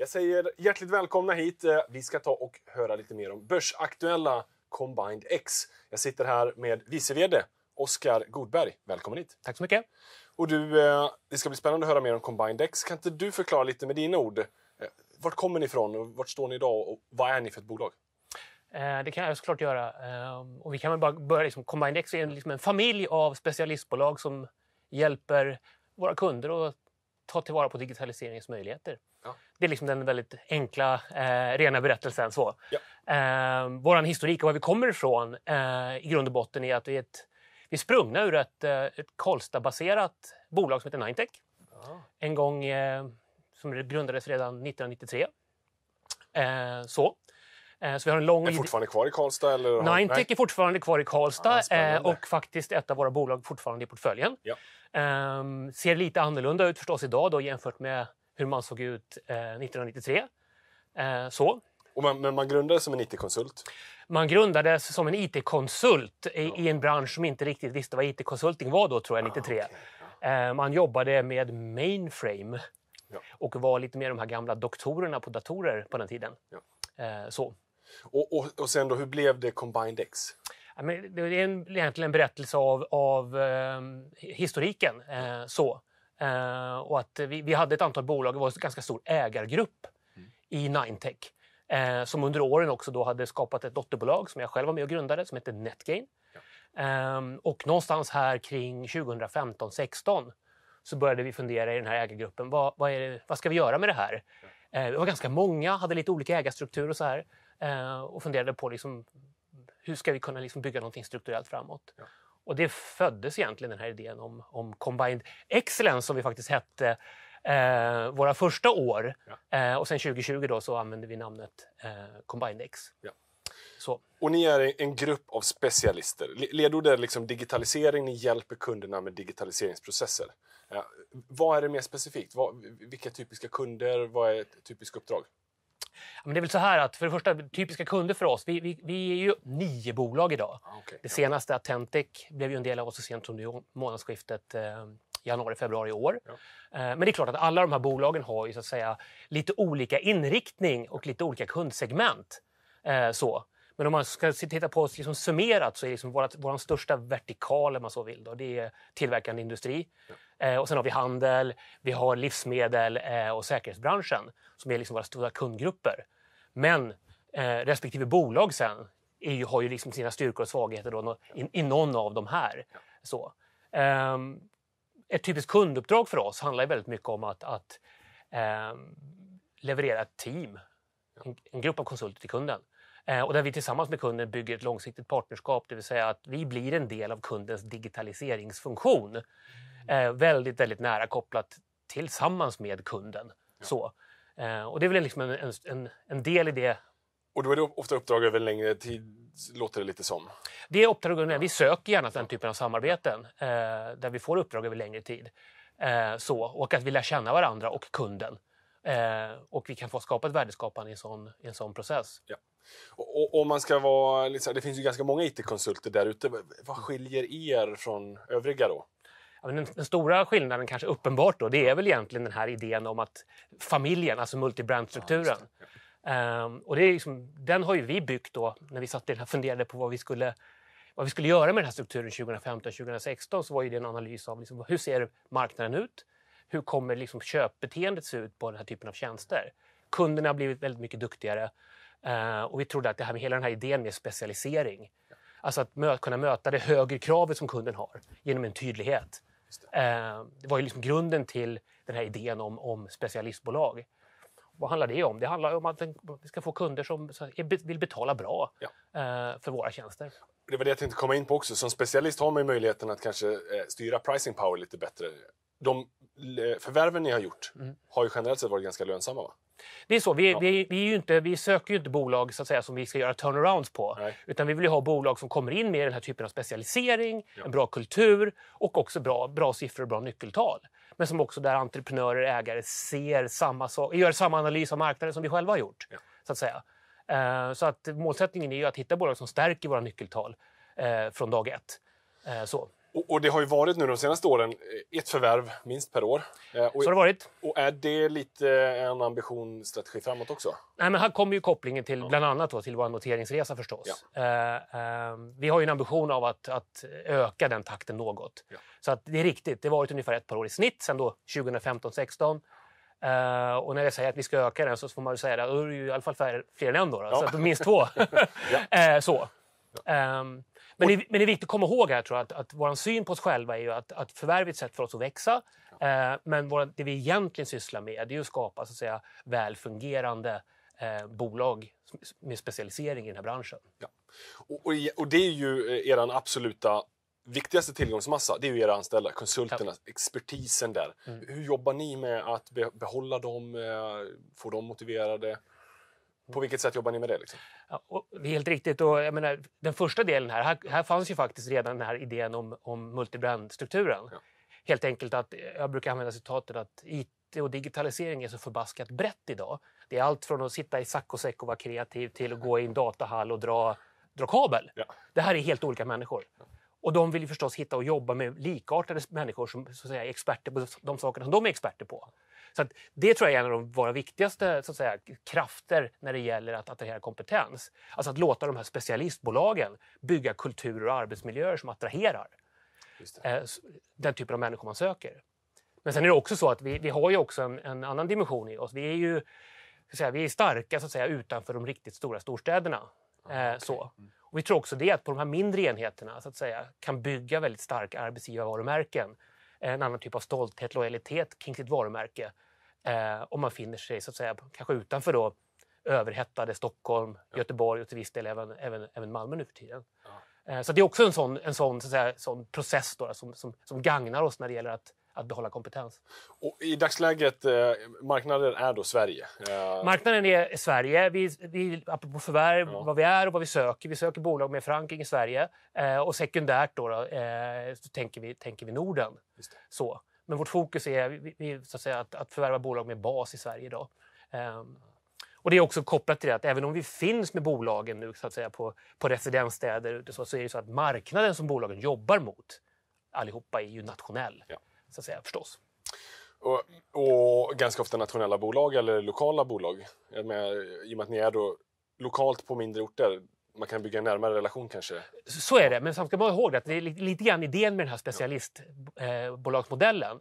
Jag säger hjärtligt välkomna hit. Eh, vi ska ta och höra lite mer om börsaktuella Combined X. Jag sitter här med vice vd Oskar Godberg. Välkommen hit. Tack så mycket. Och du, eh, det ska bli spännande att höra mer om Combined X. Kan inte du förklara lite med dina ord? Eh, vart kommer ni ifrån? Vart står ni idag och vad är ni för ett bolag? Det kan jag såklart göra. Och vi kan väl bara börja, liksom, Combined X är liksom en familj av specialistbolag som hjälper våra kunder att ta tillvara på digitaliseringens möjligheter. Ja. Det är liksom den väldigt enkla, eh, rena berättelsen. Ja. Eh, Vår historik och var vi kommer ifrån eh, i grund och botten är att vi är, ett, vi är sprungna ur ett, eh, ett Karlstad-baserat bolag som heter Ninetech. Ja. Ah. En gång eh, som grundades redan 1993. Eh, så. Så vi har en lång... Är fortfarande kvar i Karlstad? Eller? Ninetech är fortfarande kvar i Karlstad ja, ah, och faktiskt ett av våra bolag fortfarande i portföljen. Ja. Um, ser lite annorlunda ut förstås idag då, jämfört med hur man såg ut 1993. Eh, eh, så. men man grundades som en IT-konsult? Man grundades som en IT-konsult i, en bransch som inte riktigt visste vad IT-konsulting var då, tror jag, 93. Ah, eh, man jobbade med mainframe och var lite mer de här gamla doktorerna på datorer på den tiden. så. Och, och, och, sen då, hur blev det Combined X? det är en, egentligen en berättelse av, av eh, historiken. Eh, så. Eh, och att vi, vi, hade ett antal bolag, det var en ganska stor ägargrupp mm. i Ninetech eh, som under åren också då hade skapat ett dotterbolag som jag själv var med och grundade som hette Netgain. Ja. Eh, och någonstans här kring 2015 16 så började vi fundera i den här ägargruppen. Vad, vad, det, vad ska vi göra med det här? Eh, vi var ganska många, hade lite olika ägarstruktur och så här eh, och funderade på liksom, hur ska vi kunna liksom bygga någonting strukturellt framåt. Ja. Och det föddes egentligen den här idén om, om combined excellence som vi faktiskt hette eh, våra första år. Ja. Eh, och sen 2020 då så använde vi namnet eh, Combined X. Ja. Så. Och ni är en grupp av specialister. Ledordet är liksom digitalisering, ni hjälper kunderna med digitaliseringsprocesser. Eh, vad är det mer specifikt? Vad, vilka typiska kunder? Vad är ett typiskt uppdrag? Men det är väl så här att för det första, typiska kunder för oss, vi, vi, vi är ju nio bolag idag. Ah, okay. Det senaste, Attentec, blev ju en del av oss så sent som nu, månadsskiftet eh, januari-februari i år. Ja. Eh, men det är klart att alla de här bolagen har ju så att säga lite olika inriktning och lite olika kundsegment. Eh, så. Men om man ska titta på oss liksom summerat så är liksom vår största vertikal, om man så vill, då, det är tillverkande industri. Ja. Eh, och sen har vi handel, vi har livsmedel eh, och säkerhetsbranschen som är liksom våra stora kundgrupper. Men eh, respektive bolag sen ju, har ju liksom sina styrkor och svagheter då, i, i någon av de här. Så. Ehm, ett typiskt kunduppdrag för oss handlar väldigt mycket om att, att ehm, leverera ett team, en, en, grupp av konsulter till kunden. och där vi tillsammans med kunden bygger ett långsiktigt partnerskap, det vill säga att vi blir en del av kundens digitaliseringsfunktion eh, väldigt, väldigt nära kopplat tillsammans med kunden. Ja. Så. Eh, och det är väl liksom en, en, en del i det och då är det ofta uppdrag över längre tid, låter det lite som. Det är uppdrag ja. Vi söker gärna den typen av samarbeten eh, där vi får uppdrag över längre tid. Eh, så, och att vi lär känna varandra och kunden. Eh, och vi kan få skapa ett värdeskapande i en sån, i en sån process. Ja. Och, om man ska vara, liksom, det finns ju ganska många IT-konsulter där ute. Vad skiljer er från övriga då? den, den, stora skillnaden, kanske uppenbart, då, det är väl egentligen den här idén om att familjen, alltså multibrandstrukturen. Ja, Um, och det är liksom, den har ju vi byggt då när vi satt och funderade på vad vi skulle vad vi skulle göra med den här strukturen 2015-2016 så var ju det en analys av liksom, hur ser marknaden ut? Hur kommer liksom köpbeteendet se ut på den här typen av tjänster? Kunderna har blivit väldigt mycket duktigare eh, och vi trodde att det här med hela den här idén med specialisering, alltså att mö kunna möta det högre kravet som kunden har genom en tydlighet, det. Eh, det. var ju liksom grunden till den här idén om, om specialistbolag. Vad handlar det om? Det handlar om att vi ska få kunder som vill betala bra ja. Eh, för våra tjänster. Det var det jag tänkte komma in på också. Som specialist har man möjligheten att kanske eh, styra pricing power lite bättre. De förvärven ni har gjort mm. har ju generellt sett varit ganska lönsamma va? Det är så, vi, ja. vi, vi, är inte, vi söker ju inte bolag så att säga, som vi ska göra turnarounds på. Nej. Utan vi vill ha bolag som kommer in med den här typen av specialisering, ja. en bra kultur och också bra, bra siffror och bra nyckeltal. Men som också där entreprenörer och ägare ser samma, så, gör samma analys av marknaden som vi själva har gjort. Ja. Så att säga. Eh, så att målsättningen är att hitta bolag som stärker våra nyckeltal eh, från dag ett. Eh, så. Och, och, det har ju varit nu de senaste åren eh, ett förvärv minst per år. Eh, och, Så har det varit. Och är det lite en ambition, strategi framåt också? Nej, men här kommer ju kopplingen till ja. bland annat då, till vår noteringsresa förstås. Ja. Eh, eh, vi har ju en ambition av att, att öka den takten något. Ja. Så att det är riktigt, det har varit ungefär ett par år i snitt sedan 2015-16. Uh, eh, och när jag säger att vi ska öka den så får man ju säga att det är i alla fall fler, än en då, då så minst två. uh, så. Um, men det, men det är viktigt att komma ihåg här, tror jag, att, att vår syn på oss själva är ju att, att förvärv är ett sätt för oss att växa. Eh, men våra, det vi egentligen sysslar med är att skapa så att säga, välfungerande eh, bolag med specialisering i den här branschen. Ja. Och, och, och det är ju eh, er absoluta viktigaste tillgångsmassa, det är ju era anställda, konsulterna, ja. expertisen där. Mm. Hur jobbar ni med att behålla dem, eh, få dem motiverade? På vilket sätt jobbar ni med det? Liksom? Ja, och, helt riktigt. Och, jag menar, den första delen här, här, här fanns ju faktiskt redan den här idén om, om multibrandstrukturen. Ja. Helt enkelt att, jag brukar använda citatet att IT och digitalisering är så förbaskat brett idag. Det är allt från att sitta i sack och säck och vara kreativ till att gå i en datahall och dra, dra kabel. Ja. Det här är helt olika människor. Och de vill förstås hitta och jobba med likartade människor som så att säga, är experter på de sakerna som de är experter på. Så det tror jag är en av de, våra viktigaste så att säga, krafter när det gäller att attrahera kompetens. Alltså att låta de här specialistbolagen bygga kulturer och arbetsmiljöer som attraherar eh, den typen av människor man söker. Men sen är det också så att vi, vi har ju också en, en annan dimension i oss. Vi är ju säga, vi är starka så att säga, utanför de riktigt stora storstäderna. Eh, okay. så. Mm. Och vi tror också det att på de här mindre enheterna så att säga, kan bygga väldigt starka arbetsgivarvarumärken. En annan typ av stolthet, lojalitet kring sitt varumärke Eh, och man finner sig så att säga, kanske utanför då, överhettade Stockholm, ja. Göteborg och till viss del även, även, även Malmö nu för tiden. Ja. Eh, så det är också en sån, en sån, så att säga, sån process då, som, som, som gagnar oss när det gäller att att behålla kompetens. Och I dagsläget, eh, marknaden är då Sverige? Eh... Marknaden är Sverige. Vi, vi, apropå förvärv, ja. vad vi är och vad vi söker. Vi söker bolag med förankring i Sverige eh, och sekundärt då, då eh, tänker, vi, tänker vi Norden. Så. Men vårt fokus är vi, så att, säga, att, att, förvärva bolag med bas i Sverige idag. Um, och det är också kopplat till det att även om vi finns med bolagen nu så att säga, på, på residensstäder så, så är det så att marknaden som bolagen jobbar mot allihopa är ju nationell, ja. så att säga, förstås. Och, och, ganska ofta nationella bolag eller lokala bolag. Med, I och med att ni är då lokalt på mindre orter, man kan bygga en närmare relation kanske? Så är det, men samtidigt ska man ihåg att det är lite grann idén med den här specialistbolagsmodellen. Eh,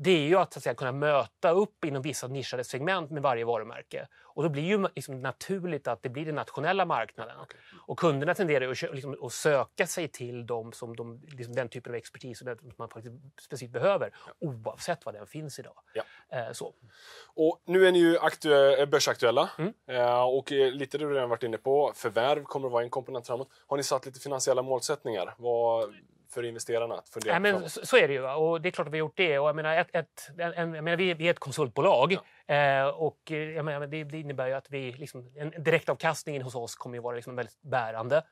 det är ju att, så att säga, kunna möta upp inom vissa nischade segment med varje varumärke. Och då blir ju liksom naturligt att det blir den nationella marknaden. Okay. Mm. Och kunderna tenderar att, liksom, att söka sig till dem som de, liksom, den typen av expertis som man faktiskt specifikt behöver ja. oavsett var den finns idag. Ja. Eh, så. Och nu är ni ju aktu- eh, börsaktuella mm. eh, och eh, lite det du redan varit inne på, förvärv kommer att vara en komponent framåt. Har ni satt lite finansiella målsättningar? Vad för investerarna att fundera ja, men, på. Så, så, är det ju. Och det är klart att vi har gjort det. Och jag menar, ett, ett, en, jag menar, vi, är ett konsultbolag ja. eh, och eh, jag menar, det, det, innebär ju att vi, liksom, en direktavkastningen hos oss kommer att vara liksom väldigt bärande.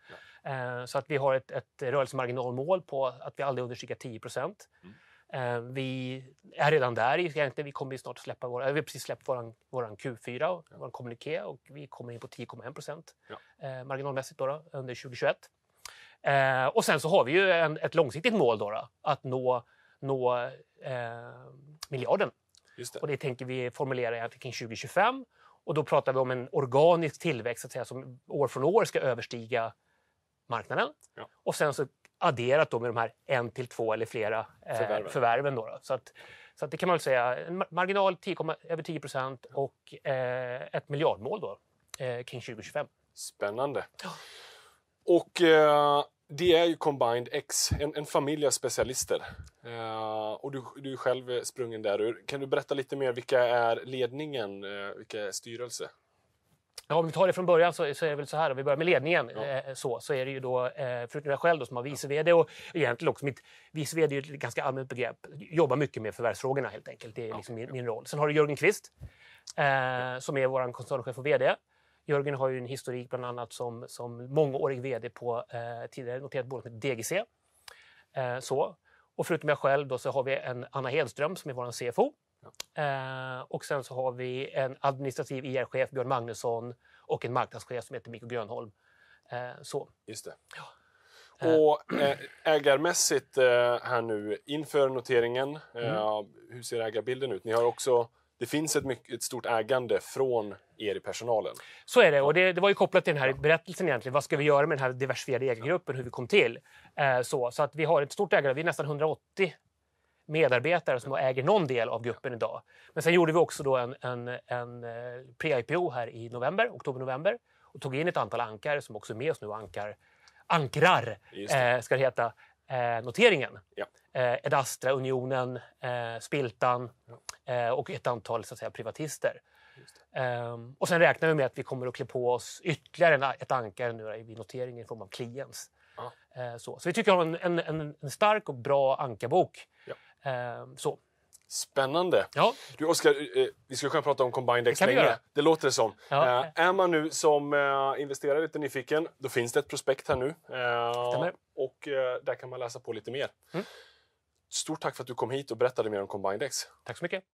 Ja. Eh, så att vi har ett, ett rörelsemarginalmål på att vi aldrig understiger 10 procent. Mm. Eh, vi är redan där. Egentligen. Vi kommer snart släppa vår, vi har precis släppt vår, vår Q4, vår kommuniké och vi kommer in på 10,1 procent ja. Eh, marginalmässigt då, då, under 2021. Eh, och sen så har vi ju en, ett långsiktigt mål då, då att nå, nå eh, miljarden. Det. Och det tänker vi formulera kring 2025. Och då pratar vi om en organisk tillväxt så att säga, som år från år ska överstiga marknaden. Ja. Och sen så adderat då med de här en till två eller flera eh, förvärven. förvärven då, då. Så, att, så att det kan man väl säga, en marginal 10, över 10 procent och eh, ett miljardmål då, eh, kring 2025. Spännande. Ja. Och eh, det är ju Combined X, en, en familj av specialister. Uh, och du, du är själv sprungen där ur. Kan du berätta lite mer, vilka är ledningen, uh, vilka är styrelse? Ja, om vi tar det från början så, så är det väl så här, om vi börjar med ledningen, ja. eh, så, så är det ju då, eh, förutom jag själv då, som har vice vd och egentligen också mitt, vice vd är ett ganska allmänt begrepp, jobbar mycket med förvärvsfrågorna helt enkelt, det är ja. liksom min, min, roll. Sen har du Jörgen Kvist, eh, som är vår koncernchef och vd. Jörgen har ju en historik bland annat som, som mångårig vd på eh, tidigare noterat bolag med DGC. Eh, så. Och förutom jag själv då, så har vi en Anna Hedström som är vår CFO. Eh, och sen så har vi en administrativ IR-chef, e Björn Magnusson, och en marknadschef som heter Mikko Grönholm. Eh, så. Just det. Ja. Och eh. Eh, ägarmässigt här nu inför noteringen, mm. hur ser ägarbilden ut? Ni har också det finns ett, mycket, ett, stort ägande från er i personalen. Så är det. och det, det, var ju kopplat till den här berättelsen. egentligen. Vad ska vi göra med den här diversifierade ägargruppen? Hur vi kom till. Eh, så, så att vi har ett stort ägande. Vi är nästan 180 medarbetare som äger någon del av gruppen idag. Men sen gjorde vi också då en, en, en eh, pre-IPO här i november, oktober-november och tog in ett antal ankare som också är med oss nu. Ankar, ankrar, eh, ska det heta, eh, noteringen. Ja. Eh, Edastra, Unionen, eh, Spiltan eh, och ett antal så att säga, privatister. Ehm, och sen räknar vi med att vi kommer att klä på oss ytterligare en, ett ankare nu vid noteringen i form av kliens. Ja. Eh, så. så vi tycker att vi har en, en, en stark och bra ankarbok. Ja. Ehm, så. Spännande. Ja. Du Oskar, eh, eh, vi skulle kunna prata om Combined X länge. Det låter det som. Ja. Äh, är man nu som äh, investerare lite nyfiken, då finns det ett prospekt här nu. Äh, och där kan man läsa på lite mer. Mm. Stort tack för att du kom hit och berättade mer om Combined X. Tack så mycket.